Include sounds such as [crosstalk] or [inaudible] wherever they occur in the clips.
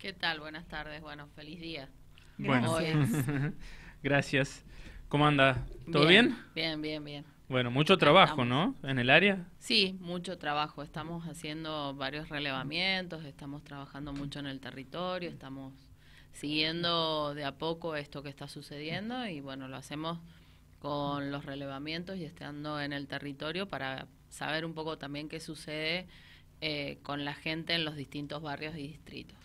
¿Qué tal? Buenas tardes. Bueno, feliz día. Gracias. [laughs] Gracias. ¿Cómo anda? ¿Todo bien? Bien, bien, bien. Bueno, mucho trabajo, ¿no? ¿En el área? Sí, mucho trabajo. Estamos haciendo varios relevamientos, estamos trabajando mucho en el territorio, estamos siguiendo de a poco esto que está sucediendo y bueno, lo hacemos con los relevamientos y estando en el territorio para saber un poco también qué sucede eh, con la gente en los distintos barrios y distritos.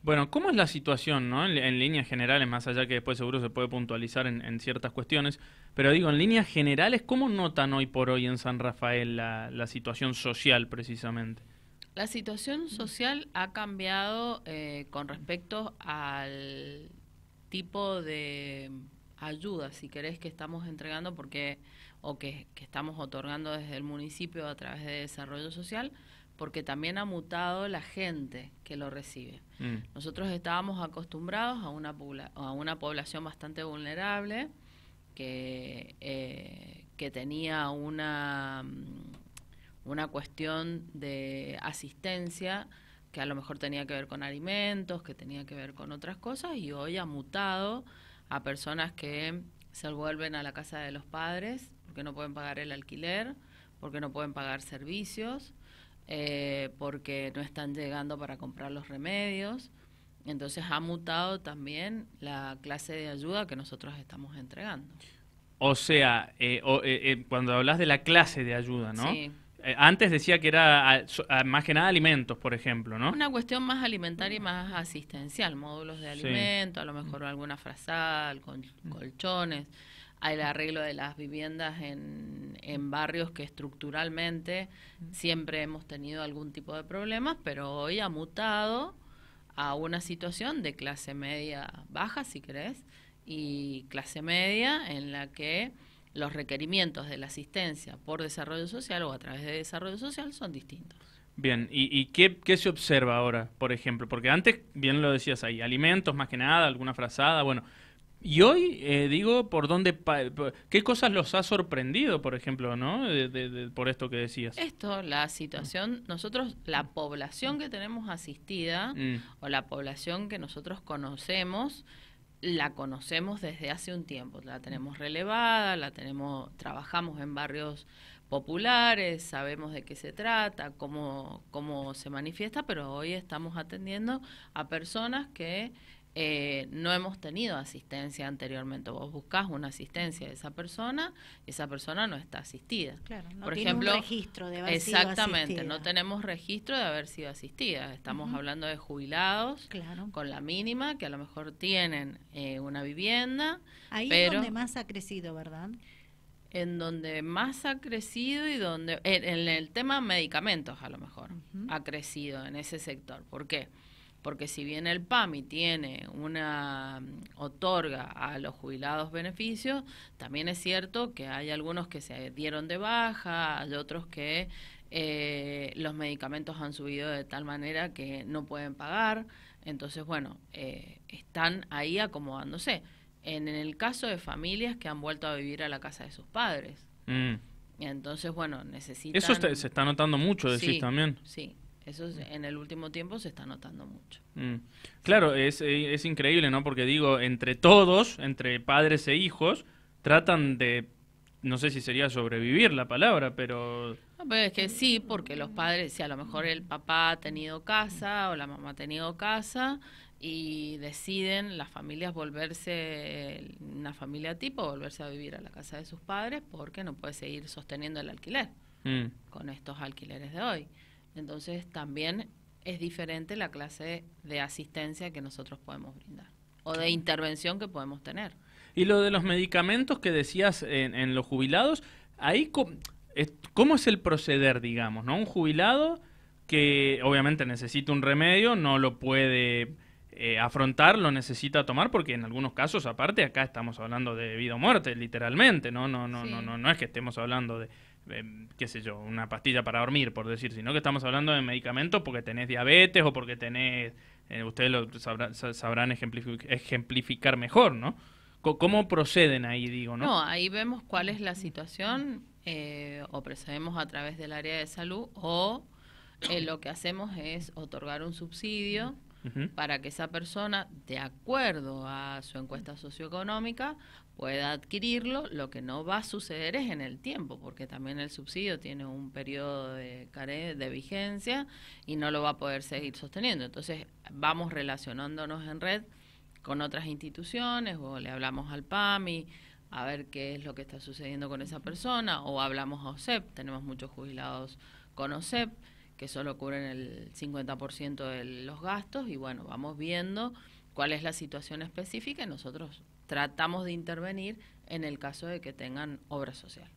Bueno, ¿cómo es la situación ¿no? en, líneas generales, más allá que después seguro se puede puntualizar en, ciertas cuestiones, pero digo, en líneas generales, ¿cómo notan hoy por hoy en San Rafael la, situación social precisamente? La situación social ha cambiado eh, con respecto al tipo de ayuda, si querés, que estamos entregando porque o que, que estamos otorgando desde el municipio a través de desarrollo social, porque también ha mutado la gente que lo recibe. Mm. Nosotros estábamos acostumbrados a una, a una población bastante vulnerable que, eh, que tenía una, mm, una cuestión de asistencia que a lo mejor tenía que ver con alimentos, que tenía que ver con otras cosas, y hoy ha mutado a personas que se vuelven a la casa de los padres porque no pueden pagar el alquiler, porque no pueden pagar servicios, eh, porque no están llegando para comprar los remedios. Entonces ha mutado también la clase de ayuda que nosotros estamos entregando. O sea, eh, eh, cuando hablas de la clase de ayuda, ¿no? antes decía que era más que nada alimentos, por ejemplo, ¿no? Una cuestión más alimentaria y más asistencial, módulos de alimento, a lo mejor mm. alguna frazal, mm. colchones al arreglo de las viviendas en, barrios que estructuralmente siempre hemos tenido algún tipo de problemas, pero hoy ha mutado a una situación de clase media baja, si querés, y clase media en la que los requerimientos de la asistencia por desarrollo social o a través de desarrollo social son distintos. Bien, ¿y, y qué, qué, se observa ahora, por ejemplo? Porque antes, bien lo decías ahí, alimentos más que nada, alguna frazada, bueno, y hoy, eh, digo, por dónde, ¿qué cosas los ha sorprendido, por ejemplo, ¿no? De, por esto que decías? Esto, la situación, nosotros, la población que tenemos asistida mm. o la población que nosotros conocemos, la conocemos desde hace un tiempo, la tenemos relevada, la tenemos, trabajamos en barrios populares, sabemos de qué se trata, cómo, cómo se manifiesta, pero hoy estamos atendiendo a personas que eh, no hemos tenido asistencia anteriormente. Vos buscás una asistencia de esa persona, esa persona no está asistida. Claro, no Por registro de haber Exactamente, no tenemos registro de haber sido asistida. Estamos hablando de jubilados con la mínima, que a lo mejor tienen eh, una vivienda. Ahí es donde más ha crecido, ¿verdad? en donde más ha crecido y donde en, el tema medicamentos a lo mejor ha crecido en ese sector. ¿Por qué? porque si bien el PAMI tiene una mm, otorga a los jubilados beneficios, también es cierto que hay algunos que se dieron de baja, hay otros que eh, los medicamentos han subido de tal manera que no pueden pagar, entonces bueno, eh, están ahí acomodándose. En el caso de familias que han vuelto a vivir a la casa de sus padres. Mm. Entonces, bueno, necesitan... Eso se está notando mucho, decís sí, también. Sí, eso en el último tiempo se está notando mucho. Mm. Claro, es, eh, es, increíble, ¿no? Porque digo, entre todos, entre padres e hijos, tratan de, no sé si sería sobrevivir la palabra, pero... es que sí, porque los padres, si a lo mejor el papá ha tenido casa o la mamá ha tenido casa y deciden las familias volverse, una familia tipo, volverse a vivir a la casa de sus padres porque no puede seguir sosteniendo el alquiler mm. con estos alquileres de hoy. Entonces también es diferente la clase de asistencia que nosotros podemos brindar o de intervención que podemos tener. Y lo de los medicamentos que decías en, los jubilados, ahí cómo es el proceder, digamos, ¿no? Un jubilado que obviamente necesita un remedio, no lo puede eh, afrontar, lo necesita tomar, porque en algunos casos, aparte, acá estamos hablando de vida o muerte, literalmente, ¿no? No, no, no, no, no es que estemos hablando de, Em, qué sé yo, una pastilla para dormir, por decir, sino que estamos hablando de medicamentos porque tenés diabetes o porque tenés, eh, ustedes lo sabrán, ejemplificar mejor, ¿no? ¿Cómo proceden ahí, digo, no? No, ahí vemos cuál es la situación eh, o procedemos a través del área de salud o eh, lo que hacemos es otorgar un subsidio para que esa persona, de acuerdo a su encuesta socioeconómica, pueda adquirirlo. Lo que no va a suceder es en el tiempo, porque también el subsidio tiene un periodo de, de vigencia y no lo va a poder seguir sosteniendo. Entonces, vamos relacionándonos en red con otras instituciones o le hablamos al PAMI a ver qué es lo que está sucediendo con esa persona o hablamos a OSEP, tenemos muchos jubilados con OSEP que solo cubren el 50% de los gastos y bueno, vamos viendo cuál es la situación específica y nosotros tratamos de intervenir en el caso de que tengan obra social.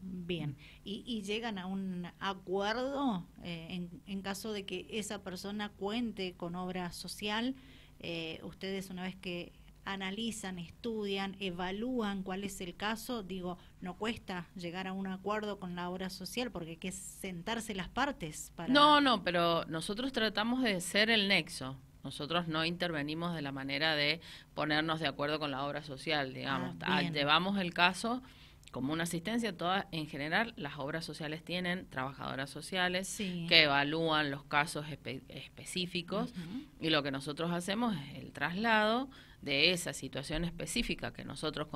Bien, ¿Y, llegan a un acuerdo eh, en, en, caso de que esa persona cuente con obra social? Eh, ustedes una vez que analizan, estudian, evalúan cuál es el caso. Digo, no cuesta llegar a un acuerdo con la obra social porque hay que sentarse las partes. Para... No, no, pero nosotros tratamos de ser el nexo. Nosotros no intervenimos de la manera de ponernos de acuerdo con la obra social, digamos. Ah, ah, llevamos el caso como una asistencia, todas en general las obras sociales tienen trabajadoras sociales que evalúan los casos específicos y lo que nosotros hacemos es el traslado de esa situación específica que nosotros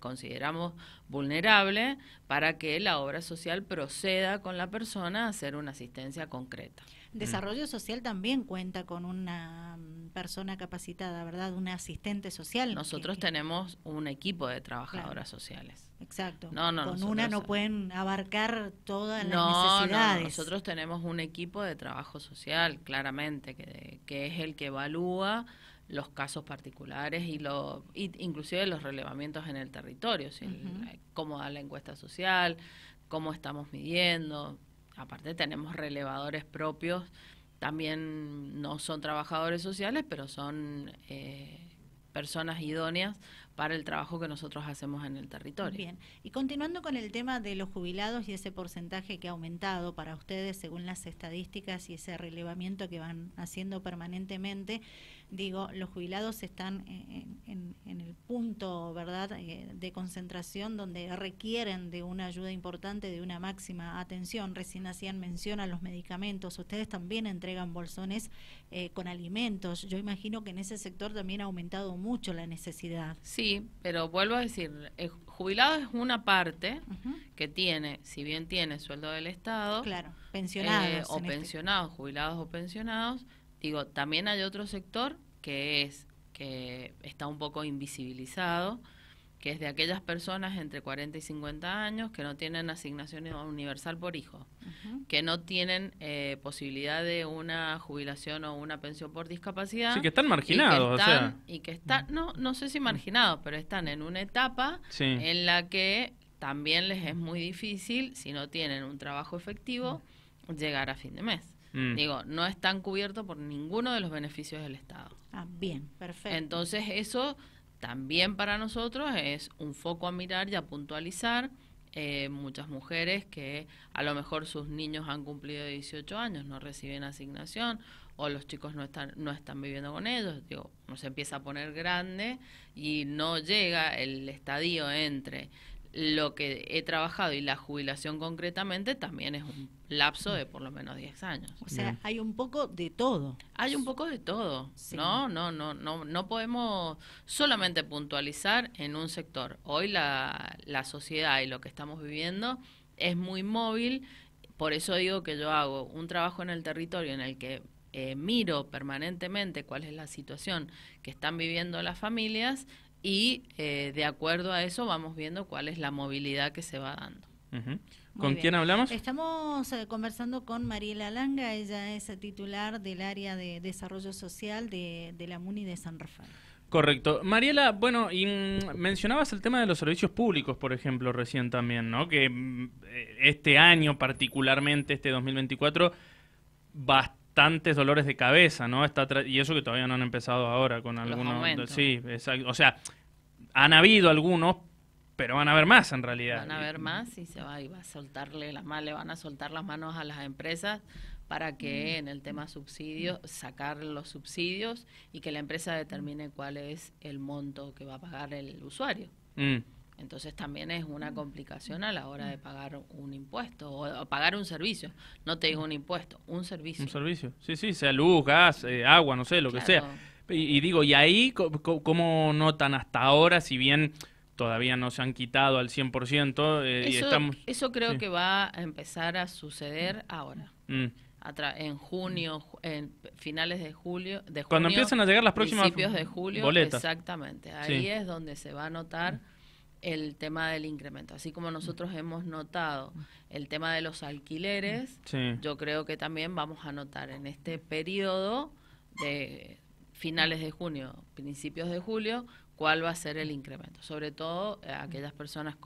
consideramos vulnerable para que la obra social proceda con la persona a hacer una asistencia concreta. Desarrollo Social también cuenta con una mm, persona capacitada, ¿verdad? Una asistente social. Nosotros tenemos un equipo de trabajadoras sociales. Exacto. No, no, con una no pueden abarcar todas las necesidades. nosotros tenemos un equipo de trabajo social, claramente, que, que es el que evalúa los casos particulares y y inclusive los relevamientos en el territorio, eh, cómo da la encuesta social, cómo estamos midiendo. Aparte tenemos relevadores propios, también no son trabajadores sociales, pero son eh, personas idóneas para el trabajo que nosotros hacemos en el territorio. Bien, y continuando con el tema de los jubilados y ese porcentaje que ha aumentado para ustedes según las estadísticas y ese relevamiento que van haciendo permanentemente, digo, los jubilados están en, el punto, ¿verdad?, eh, de concentración donde requieren de una ayuda importante, de una máxima atención. Recién hacían mención a los medicamentos. Ustedes también entregan bolsones eh, con alimentos. Yo imagino que en ese sector también ha aumentado mucho la necesidad. Sí, pero vuelvo a decir, el jubilado es una parte que tiene, si bien tiene sueldo del Estado, claro, pensionados eh, o este pensionados, jubilados o pensionados, digo, también hay otro sector que es que está un poco invisibilizado, que es de aquellas personas entre 40 y 50 años que no tienen asignación universal por hijo, que no tienen eh, posibilidad de una jubilación o una pensión por discapacidad. Sí, que están marginados. Y que están, no, no sé si marginados, pero están en una etapa en la que también les es muy difícil, si no tienen un trabajo efectivo, llegar a fin de mes. Mm. Digo, no están cubiertos por ninguno de los beneficios del Estado. Ah, bien, perfecto. Entonces eso también para nosotros es un foco a mirar y a puntualizar. Eh, muchas mujeres que a lo mejor sus niños han cumplido 18 años, no reciben asignación o los chicos no están, no están viviendo con ellos, digo, se empieza a poner grande y no llega el estadio entre lo que he trabajado y la jubilación concretamente también es un lapso de por lo menos 10 años. O sea, hay un poco de todo. Hay un poco de todo. No, no, no, no, no podemos solamente puntualizar en un sector. Hoy la, sociedad y lo que estamos viviendo es muy móvil. Por eso digo que yo hago un trabajo en el territorio en el que eh, miro permanentemente cuál es la situación que están viviendo las familias y eh, de acuerdo a eso vamos viendo cuál es la movilidad que se va dando. ¿Con quién hablamos? Estamos eh, conversando con Mariela Langa, ella es titular del área de desarrollo social de, de la MUNI de San Rafael. Correcto. Mariela, bueno, y mm, mencionabas el tema de los servicios públicos, por ejemplo, recién también, ¿no? Que mm, eh, este año particularmente, este 2024, bastante bastantes dolores de cabeza, ¿no? Está y eso que todavía no han empezado ahora con algunos. sí, O sea, han habido algunos, pero van a haber más en realidad. Van a haber más y se va, a soltarle las manos, le van a soltar las manos a las empresas para que mm. en el tema subsidios, sacar los subsidios y que la empresa determine cuál es el monto que va a pagar el usuario. Mm. Entonces también es una mm. complicación a la hora de mm. pagar un impuesto o, pagar un servicio. No te digo un impuesto, un servicio. Un servicio, sí, sí, sea luz, gas, eh, agua, no sé, lo que sea. Y, digo, ¿y ahí cómo notan hasta ahora, si bien todavía no se han quitado al 100%? Eh, eso, y estamos... eso creo que va a empezar a suceder mm. ahora. en junio, en finales de julio. De Cuando empiezan a llegar las próximas. de julio, boletas. exactamente. Ahí es donde se va a notar el tema del incremento. Así como nosotros hemos notado el tema de los alquileres, yo creo que también vamos a notar en este periodo de finales de junio, principios de julio, cuál va a ser el incremento. Sobre todo eh, aquellas personas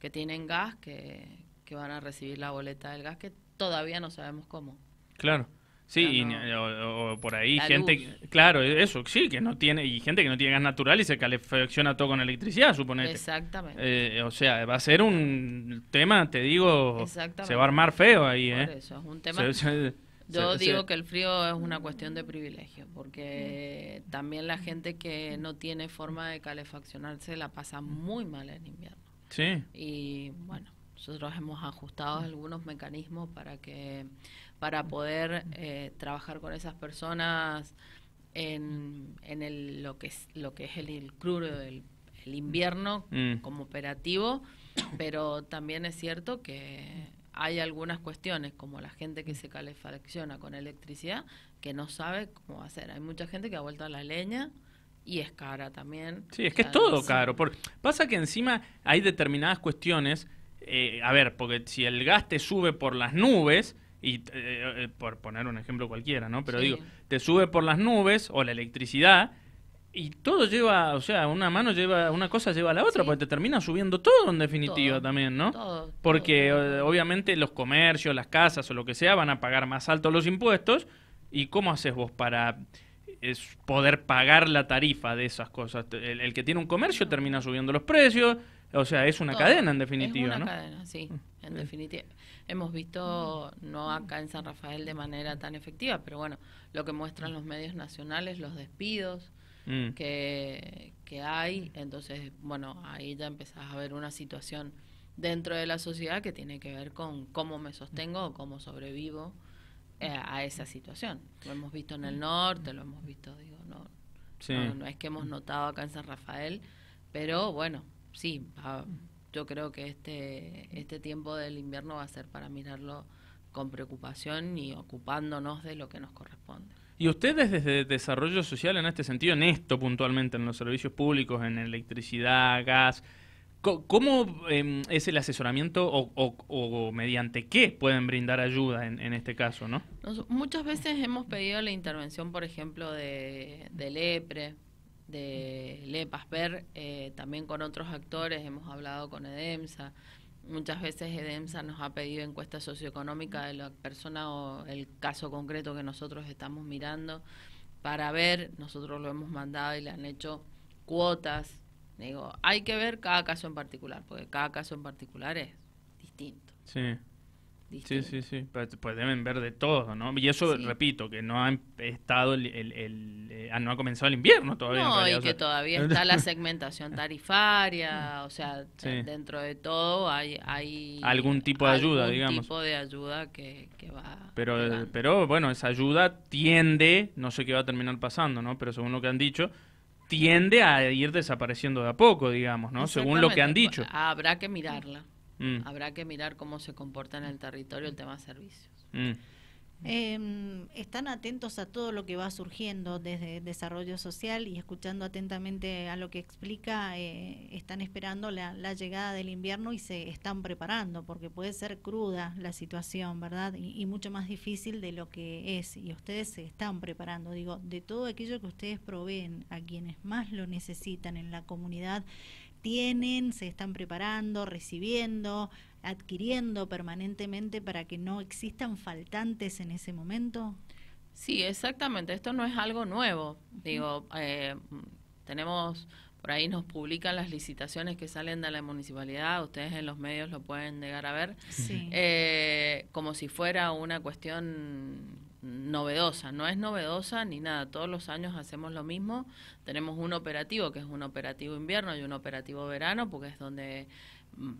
que tienen gas, que, que van a recibir la boleta del gas, que todavía no sabemos cómo. Claro. Sí, eh, o, por ahí gente, claro, eso, sí, que no tiene, y gente que no tiene gas natural y se calefacciona todo con electricidad, suponete. Exactamente. Eh, o sea, va a ser un tema, te digo, se va a armar feo ahí, por ¿eh? Eso, es un tema. yo digo que el frío es una cuestión de privilegio, porque también la gente que no tiene forma de calefaccionarse la pasa muy mal en invierno. Sí. Y bueno, nosotros hemos ajustado algunos mecanismos para que para poder eh, trabajar con esas personas en, el, lo, que es, lo que es el, crudo, del invierno mm. como operativo, pero también es cierto que hay algunas cuestiones, como la gente que se calefacciona con electricidad, que no sabe cómo hacer. Hay mucha gente que ha vuelto a la leña y es cara también. Sí, es que es todo caro. pasa que encima hay determinadas cuestiones. Eh, a ver, porque si el gas te sube por las nubes, y eh, eh, por poner un ejemplo cualquiera, ¿no? Pero digo, te sube por las nubes o la electricidad y todo lleva, o sea, una mano lleva, una cosa lleva a la otra, porque te termina subiendo todo en definitiva también, ¿no? porque eh, obviamente los comercios, las casas o lo que sea van a pagar más alto los impuestos y ¿cómo haces vos para es poder pagar la tarifa de esas cosas. El, que tiene un comercio termina subiendo los precios, o sea, es una cadena en definitiva, es una cadena, sí, en definitiva. Hemos visto, no acá en San Rafael de manera tan efectiva, pero bueno, lo que muestran los medios nacionales, los despidos mm. que, que hay, entonces, bueno, ahí ya empezás a ver una situación dentro de la sociedad que tiene que ver con cómo me sostengo o cómo sobrevivo eh, a esa situación. Lo hemos visto en el norte, lo hemos visto, digo, no, no es que hemos notado acá en San Rafael, pero bueno, sí, ah, yo creo que este, este tiempo del invierno va a ser para mirarlo con preocupación y ocupándonos de lo que nos corresponde. ¿Y ustedes desde desarrollo social en este sentido, en esto puntualmente, en los servicios públicos, en electricidad, gas, ¿Cómo em, es el asesoramiento o, mediante qué pueden brindar ayuda en, este caso? ¿no? muchas veces hemos pedido la intervención, por ejemplo, de, del EPRE, de LEPASPER, eh, también con otros actores, hemos hablado con EDEMSA. Muchas veces EDEMSA nos ha pedido encuesta socioeconómica de la persona o el caso concreto que nosotros estamos mirando para ver, nosotros lo hemos mandado y le han hecho cuotas. Digo, hay que ver cada caso en particular, porque cada caso en particular es distinto. Sí. Sí, sí, sí. Pues deben ver de todo, ¿no? Y eso, repito, que no ha estado el, eh, ah, no ha comenzado el invierno todavía. No, y que todavía [laughs] está la segmentación tarifaria, o sea, dentro de todo hay, hay algún tipo de ayuda, algún digamos. tipo de ayuda que, va. Pero, pero bueno, esa ayuda tiende, no sé qué va a terminar pasando, ¿no? Pero según lo que han dicho tiende a ir desapareciendo de a poco, digamos, ¿no? Según lo que han dicho. Habrá que mirarla. Mm. Habrá que mirar cómo se comporta en el territorio el tema de servicios. Mm. Em, están atentos a todo lo que va surgiendo desde desarrollo social y escuchando atentamente a lo que explica, eh, están esperando la, llegada del invierno y se están preparando, porque puede ser cruda la situación, ¿verdad? Y, y, mucho más difícil de lo que es. Y ustedes se están preparando, digo, de todo aquello que ustedes proveen a quienes más lo necesitan en la comunidad, tienen, se están preparando, recibiendo, adquiriendo permanentemente para que no existan faltantes en ese momento? Sí, exactamente. Esto no es algo nuevo. Digo, eh, tenemos, por ahí nos publican las licitaciones que salen de la municipalidad, ustedes en los medios lo pueden llegar a ver, eh, como si fuera una cuestión novedosa, no es novedosa ni nada, todos los años hacemos lo mismo, tenemos un operativo que es un operativo invierno y un operativo verano, porque es donde, mm,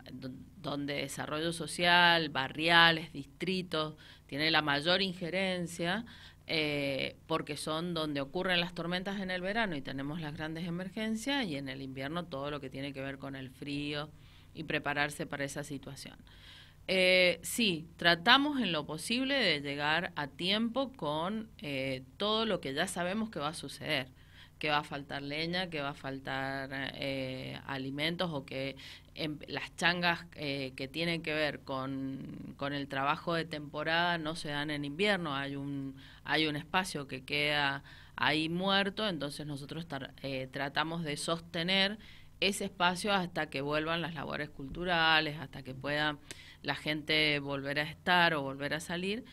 donde desarrollo social, barriales, distritos, tiene la mayor injerencia, eh, porque son donde ocurren las tormentas en el verano y tenemos las grandes emergencias y en el invierno todo lo que tiene que ver con el frío y prepararse para esa situación. Eh, sí, tratamos en lo posible de llegar a tiempo con eh, todo lo que ya sabemos que va a suceder que va a faltar leña, que va a faltar eh, alimentos o que em, las changas eh, que tienen que ver con, el trabajo de temporada no se dan en invierno, hay un, hay un espacio que queda ahí muerto, entonces nosotros tratamos de sostener ese espacio hasta que vuelvan las labores culturales, hasta que puedan la gente volverá a estar o volver a salir,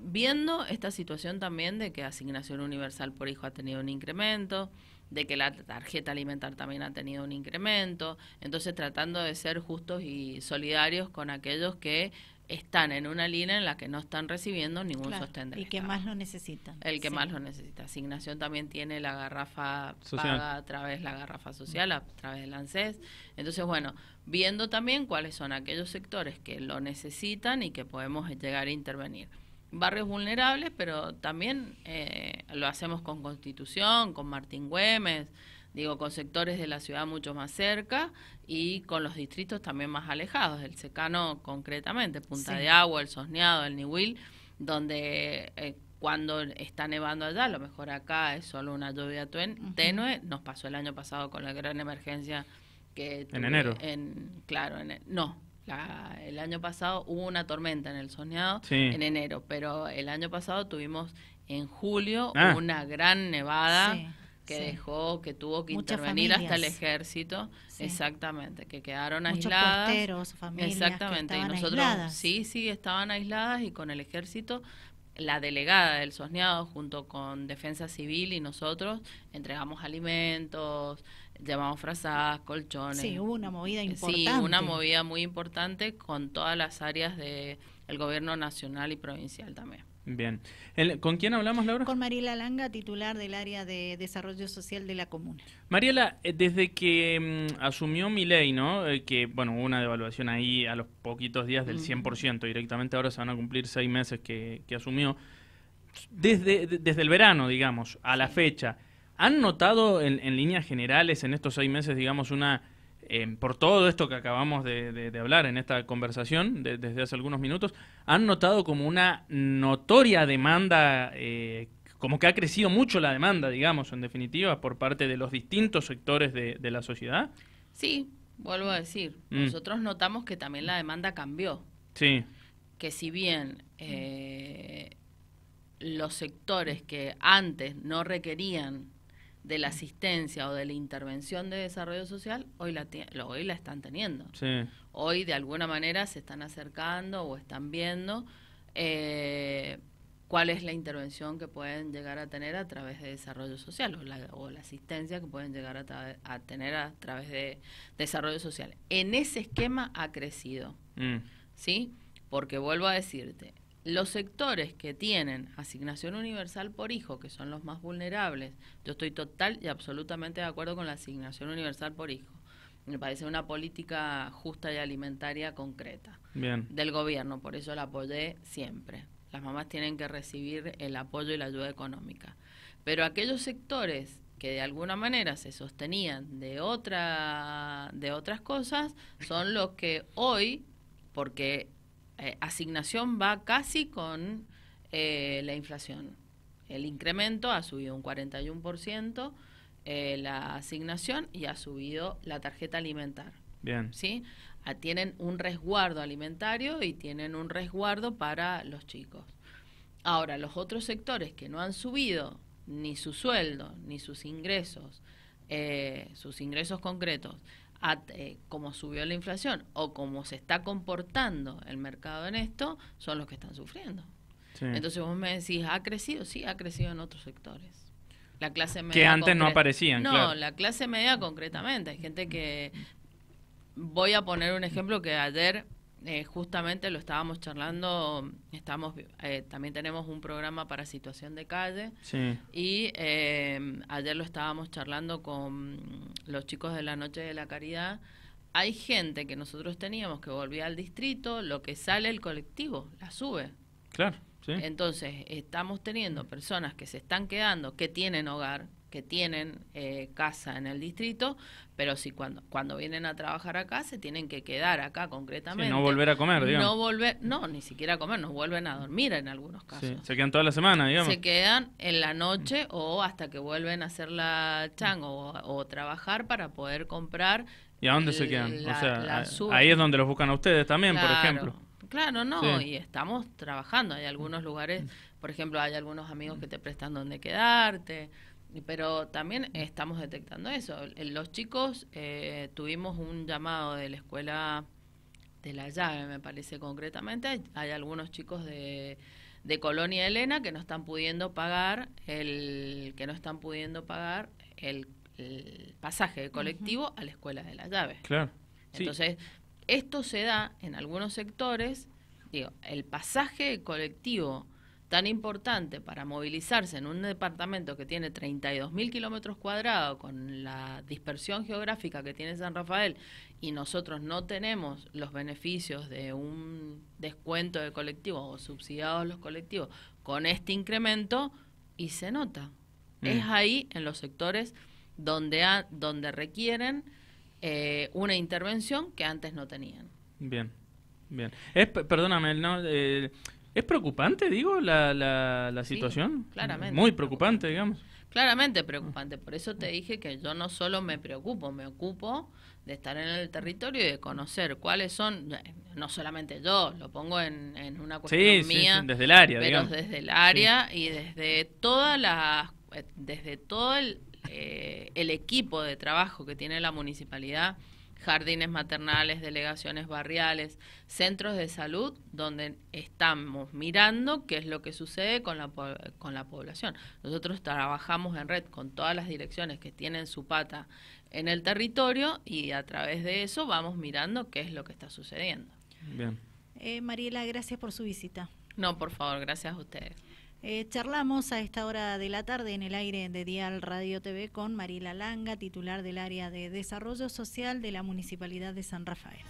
viendo esta situación también de que asignación universal por hijo ha tenido un incremento, de que la tarjeta alimentar también ha tenido un incremento, entonces tratando de ser justos y solidarios con aquellos que están en una línea en la que no están recibiendo ningún sostén del Y que más lo necesitan. El que más lo necesita. Asignación también tiene la garrafa paga a través de la garrafa social, a través del ANSES. Entonces, bueno, viendo también cuáles son aquellos sectores que lo necesitan y que podemos llegar a intervenir. Barrios vulnerables, pero también eh, lo hacemos con Constitución, con Martín Güemes, digo, con sectores de la ciudad mucho más cerca y con los distritos también más alejados, el secano concretamente, Punta de Agua, el Sosneado, el Niwil, donde eh, cuando está nevando allá, a lo mejor acá es solo una lluvia tenue, nos pasó el año pasado con la gran emergencia que... En enero. claro, en, e-, no, el año pasado hubo una tormenta en el soñado en enero, pero el año pasado tuvimos en julio ah. una gran nevada que dejó, que tuvo que intervenir hasta el ejército, exactamente, que quedaron Muchos aisladas. exactamente, y nosotros sí, sí, estaban aisladas y con el ejército la delegada del SOSNEADO junto con Defensa Civil y nosotros entregamos alimentos, llevamos frazadas, colchones. Sí, hubo una movida importante. Sí, una movida muy importante con todas las áreas del el gobierno nacional y provincial también. Bien. ¿Con quién hablamos, Laura? Con Mariela Langa, titular del área de desarrollo social de la comuna. Mariela, eh, desde que mm, asumió mi ley, ¿no? Eh, que, bueno, hubo una devaluación ahí a los poquitos días del 100%, directamente ahora se van a cumplir seis meses que, asumió. Desde, desde el verano, digamos, a la fecha, ¿han notado en, en líneas generales en estos seis meses, digamos, una Em, por todo esto que acabamos de, hablar en esta conversación desde hace algunos minutos, han notado como una notoria demanda, eh, como que ha crecido mucho la demanda, digamos, en definitiva, por parte de los distintos sectores de, la sociedad. Sí, vuelvo a decir, mm. nosotros notamos que también la demanda cambió. Sí. Que si bien eh, los sectores que antes no requerían de la asistencia o de la intervención de desarrollo social, hoy la, hoy la están teniendo. Hoy de alguna manera se están acercando o están viendo eh, cuál es la intervención que pueden llegar a tener a través de desarrollo social o la, o la asistencia que pueden llegar a, tener a través de desarrollo social. En ese esquema ha crecido, mm. ¿sí? Porque vuelvo a decirte, los sectores que tienen asignación universal por hijo, que son los más vulnerables, yo estoy total y absolutamente de acuerdo con la asignación universal por hijo. Me parece una política justa y alimentaria concreta del gobierno, por eso la apoyé siempre. Las mamás tienen que recibir el apoyo y la ayuda económica. Pero aquellos sectores que de alguna manera se sostenían de otra de otras cosas son los que hoy porque eh, asignación va casi con eh, la inflación. El incremento ha subido un 41%, eh, la asignación y ha subido la tarjeta alimentar. Bien. ¿Sí? Ah, tienen un resguardo alimentario y tienen un resguardo para los chicos. Ahora, los otros sectores que no han subido ni su sueldo, ni sus ingresos, sus ingresos concretos, a, eh, como subió la inflación o cómo se está comportando el mercado en esto, son los que están sufriendo. Entonces vos me decís, ¿ha crecido? Sí, ha crecido en otros sectores. La clase media. Que antes no aparecían. No, la clase media concretamente. Hay gente que. Voy a poner un ejemplo que ayer eh, justamente lo estábamos charlando, estamos, eh, también tenemos un programa para situación de calle y eh, ayer lo estábamos charlando con los chicos de la Noche de la Caridad. Hay gente que nosotros teníamos que volvía al distrito, lo que sale el colectivo, la sube. Claro. Entonces, estamos teniendo personas que se están quedando, que tienen hogar, que tienen eh, casa en el distrito, pero si cuando, cuando vienen a trabajar acá se tienen que quedar acá concretamente. no volver a comer, digamos. No, volver, no, ni siquiera a comer, no vuelven a dormir en algunos casos. se quedan toda la semana, digamos. Se quedan en la noche o hasta que vuelven a hacer la chango o, trabajar para poder comprar. ¿Y a dónde se quedan? ahí es donde los buscan a ustedes también, por ejemplo. Claro, no, y estamos trabajando. Hay algunos lugares, por ejemplo, hay algunos amigos que te prestan donde quedarte. Pero también estamos detectando eso. Los chicos eh, tuvimos un llamado de la escuela de la llave, me parece concretamente. Hay algunos chicos de, de Colonia Elena que no están pudiendo pagar el que no están pudiendo pagar el, pasaje de colectivo a la escuela de la llave. Claro. Entonces, esto se da en algunos sectores, digo, el pasaje colectivo tan importante para movilizarse en un departamento que tiene 32.000 kilómetros cuadrados, con la dispersión geográfica que tiene San Rafael, y nosotros no tenemos los beneficios de un descuento de colectivos o subsidiados los colectivos con este incremento, y se nota. Mm. Es ahí en los sectores donde, ha, donde requieren eh, una intervención que antes no tenían. Bien, bien. perdóname, ¿no? Es preocupante, digo, la, la, situación. claramente. Muy preocupante, digamos. Claramente preocupante. Por eso te dije que yo no solo me preocupo, me ocupo de estar en el territorio y de conocer cuáles son, no solamente yo, lo pongo en, una cuestión mía. desde el área, pero desde el área y desde todas las, eh, desde todo el, eh, el equipo de trabajo que tiene la municipalidad jardines maternales, delegaciones barriales, centros de salud, donde estamos mirando qué es lo que sucede con la, con la población. Nosotros trabajamos en red con todas las direcciones que tienen su pata en el territorio y a través de eso vamos mirando qué es lo que está sucediendo. Bien. Eh, Mariela, gracias por su visita. No, por favor, gracias a ustedes. Eh, charlamos a esta hora de la tarde en el aire de Dial Radio TV con Marila Langa, titular del área de Desarrollo Social de la Municipalidad de San Rafael.